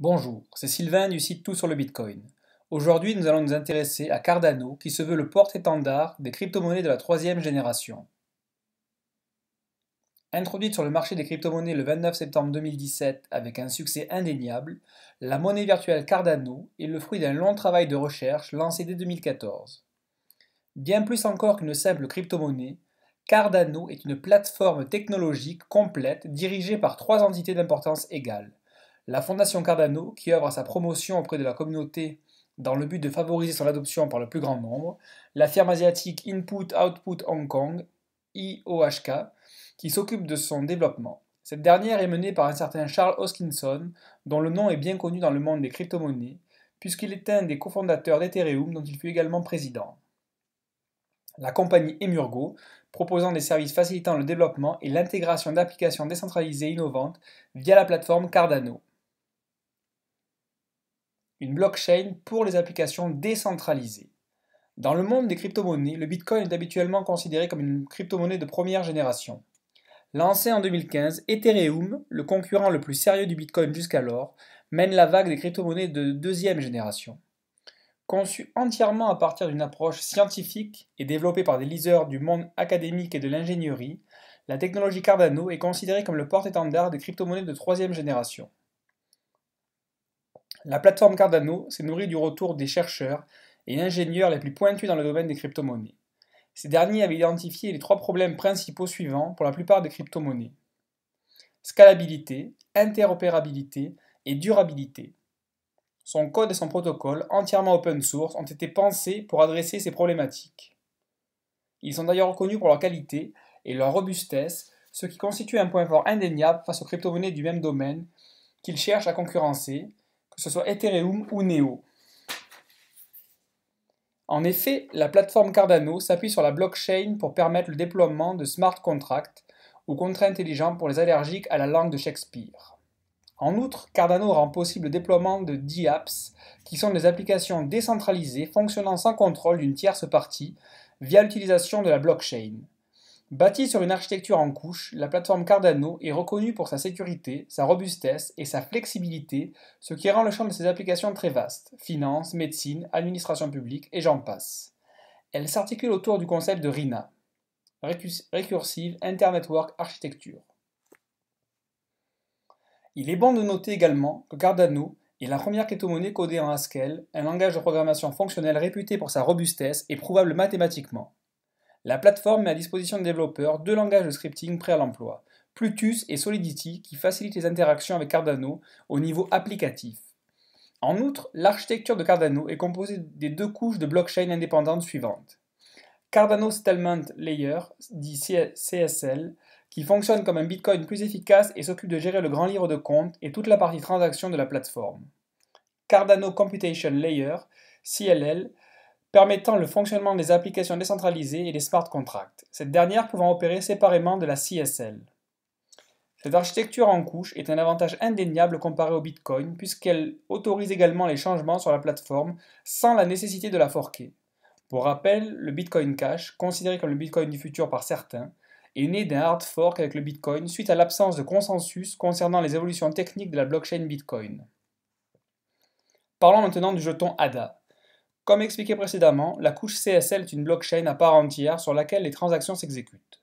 Bonjour, c'est Sylvain du site Tout sur le Bitcoin. Aujourd'hui, nous allons nous intéresser à Cardano qui se veut le porte-étendard des crypto-monnaies de la troisième génération. Introduite sur le marché des crypto-monnaies le 29 septembre 2017 avec un succès indéniable, la monnaie virtuelle Cardano est le fruit d'un long travail de recherche lancé dès 2014. Bien plus encore qu'une simple crypto-monnaie, Cardano est une plateforme technologique complète dirigée par trois entités d'importance égale la Fondation Cardano, qui œuvre à sa promotion auprès de la communauté dans le but de favoriser son adoption par le plus grand nombre, la firme asiatique Input Output Hong Kong, IOHK, qui s'occupe de son développement. Cette dernière est menée par un certain Charles Hoskinson, dont le nom est bien connu dans le monde des crypto-monnaies, puisqu'il est un des cofondateurs d'Ethereum, dont il fut également président. La compagnie Emurgo, proposant des services facilitant le développement et l'intégration d'applications décentralisées innovantes via la plateforme Cardano une blockchain pour les applications décentralisées. Dans le monde des crypto-monnaies, le Bitcoin est habituellement considéré comme une crypto-monnaie de première génération. Lancé en 2015, Ethereum, le concurrent le plus sérieux du Bitcoin jusqu'alors, mène la vague des crypto-monnaies de deuxième génération. Conçu entièrement à partir d'une approche scientifique et développée par des liseurs du monde académique et de l'ingénierie, la technologie Cardano est considérée comme le porte-étendard des crypto-monnaies de troisième génération. La plateforme Cardano s'est nourrie du retour des chercheurs et ingénieurs les plus pointus dans le domaine des crypto-monnaies. Ces derniers avaient identifié les trois problèmes principaux suivants pour la plupart des crypto-monnaies. Scalabilité, interopérabilité et durabilité. Son code et son protocole, entièrement open source, ont été pensés pour adresser ces problématiques. Ils sont d'ailleurs reconnus pour leur qualité et leur robustesse, ce qui constitue un point fort indéniable face aux crypto-monnaies du même domaine qu'ils cherchent à concurrencer que ce soit Ethereum ou Neo. En effet, la plateforme Cardano s'appuie sur la blockchain pour permettre le déploiement de smart contracts ou contrats intelligents pour les allergiques à la langue de Shakespeare. En outre, Cardano rend possible le déploiement de DApps, qui sont des applications décentralisées fonctionnant sans contrôle d'une tierce partie via l'utilisation de la blockchain. Bâtie sur une architecture en couche, la plateforme Cardano est reconnue pour sa sécurité, sa robustesse et sa flexibilité, ce qui rend le champ de ses applications très vaste finance, médecine, administration publique et j'en passe. Elle s'articule autour du concept de RINA Recursive Internetwork Architecture. Il est bon de noter également que Cardano est la première crypto-monnaie codée en Haskell, un langage de programmation fonctionnelle réputé pour sa robustesse et prouvable mathématiquement. La plateforme met à disposition des développeurs deux langages de scripting prêts à l'emploi, Plutus et Solidity, qui facilitent les interactions avec Cardano au niveau applicatif. En outre, l'architecture de Cardano est composée des deux couches de blockchain indépendantes suivantes. Cardano Settlement Layer, dit CSL, qui fonctionne comme un Bitcoin plus efficace et s'occupe de gérer le grand livre de compte et toute la partie transaction de la plateforme. Cardano Computation Layer, CLL, permettant le fonctionnement des applications décentralisées et des smart contracts, cette dernière pouvant opérer séparément de la CSL. Cette architecture en couche est un avantage indéniable comparé au Bitcoin puisqu'elle autorise également les changements sur la plateforme sans la nécessité de la forquer. Pour rappel, le Bitcoin Cash, considéré comme le Bitcoin du futur par certains, est né d'un hard fork avec le Bitcoin suite à l'absence de consensus concernant les évolutions techniques de la blockchain Bitcoin. Parlons maintenant du jeton ADA. Comme expliqué précédemment, la couche CSL est une blockchain à part entière sur laquelle les transactions s'exécutent.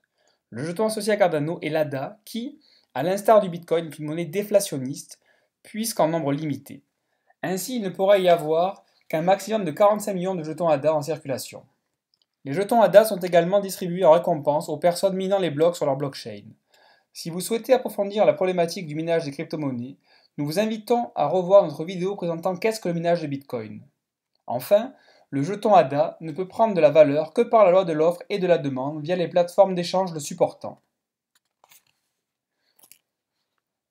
Le jeton associé à Cardano est l'ADA qui, à l'instar du Bitcoin, est une monnaie déflationniste puisqu'en nombre limité. Ainsi, il ne pourra y avoir qu'un maximum de 45 millions de jetons ADA en circulation. Les jetons ADA sont également distribués en récompense aux personnes minant les blocs sur leur blockchain. Si vous souhaitez approfondir la problématique du minage des crypto-monnaies, nous vous invitons à revoir notre vidéo présentant qu'est-ce que le minage de Bitcoin. Enfin, le jeton ADA ne peut prendre de la valeur que par la loi de l'offre et de la demande via les plateformes d'échange le supportant.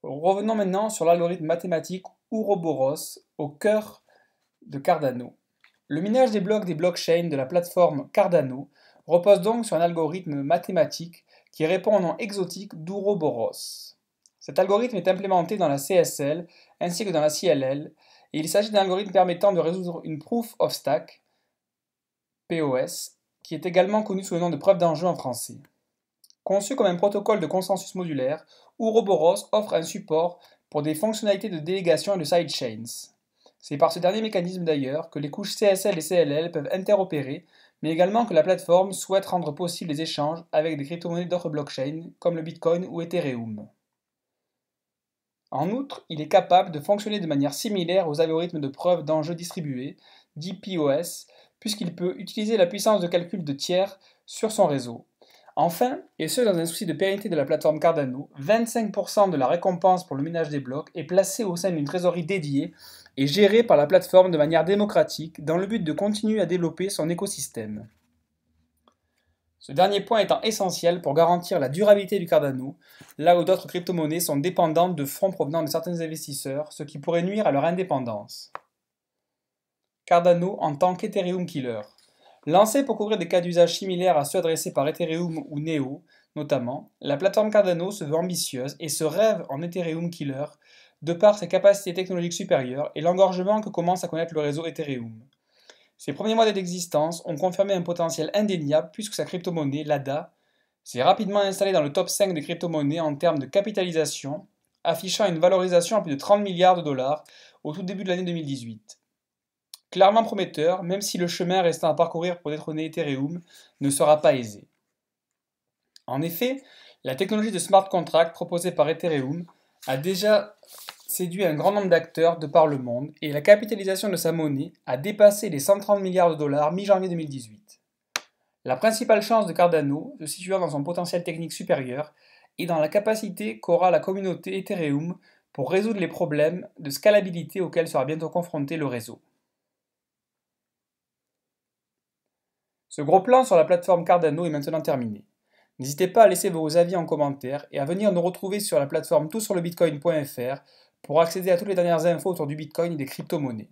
Revenons maintenant sur l'algorithme mathématique Ouroboros au cœur de Cardano. Le minage des blocs des blockchains de la plateforme Cardano repose donc sur un algorithme mathématique qui répond au nom exotique d'Ouroboros. Cet algorithme est implémenté dans la CSL ainsi que dans la CLL il s'agit d'un algorithme permettant de résoudre une proof of stack, POS, qui est également connu sous le nom de preuve d'enjeu en français. Conçu comme un protocole de consensus modulaire, Ouroboros offre un support pour des fonctionnalités de délégation et de sidechains. C'est par ce dernier mécanisme d'ailleurs que les couches CSL et CLL peuvent interopérer, mais également que la plateforme souhaite rendre possible les échanges avec des crypto-monnaies d'autres blockchains comme le Bitcoin ou Ethereum. En outre, il est capable de fonctionner de manière similaire aux algorithmes de preuve d'enjeux distribués, dits POS, puisqu'il peut utiliser la puissance de calcul de tiers sur son réseau. Enfin, et ce dans un souci de pérennité de la plateforme Cardano, 25% de la récompense pour le ménage des blocs est placée au sein d'une trésorerie dédiée et gérée par la plateforme de manière démocratique dans le but de continuer à développer son écosystème. Ce dernier point étant essentiel pour garantir la durabilité du Cardano, là où d'autres crypto-monnaies sont dépendantes de fonds provenant de certains investisseurs, ce qui pourrait nuire à leur indépendance. Cardano en tant qu'Ethereum Killer. Lancé pour couvrir des cas d'usage similaires à ceux adressés par Ethereum ou Neo, notamment, la plateforme Cardano se veut ambitieuse et se rêve en Ethereum Killer de par ses capacités technologiques supérieures et l'engorgement que commence à connaître le réseau Ethereum. Ses premiers mois d'existence ont confirmé un potentiel indéniable puisque sa crypto-monnaie, l'ADA, s'est rapidement installée dans le top 5 des crypto-monnaies en termes de capitalisation, affichant une valorisation à plus de 30 milliards de dollars au tout début de l'année 2018. Clairement prometteur, même si le chemin restant à parcourir pour détrôner Ethereum ne sera pas aisé. En effet, la technologie de smart contract proposée par Ethereum a déjà séduit un grand nombre d'acteurs de par le monde et la capitalisation de sa monnaie a dépassé les 130 milliards de dollars mi-janvier 2018. La principale chance de Cardano se situant dans son potentiel technique supérieur et dans la capacité qu'aura la communauté Ethereum pour résoudre les problèmes de scalabilité auxquels sera bientôt confronté le réseau. Ce gros plan sur la plateforme Cardano est maintenant terminé. N'hésitez pas à laisser vos avis en commentaire et à venir nous retrouver sur la plateforme toutsurlebitcoin.fr pour accéder à toutes les dernières infos autour du Bitcoin et des crypto-monnaies.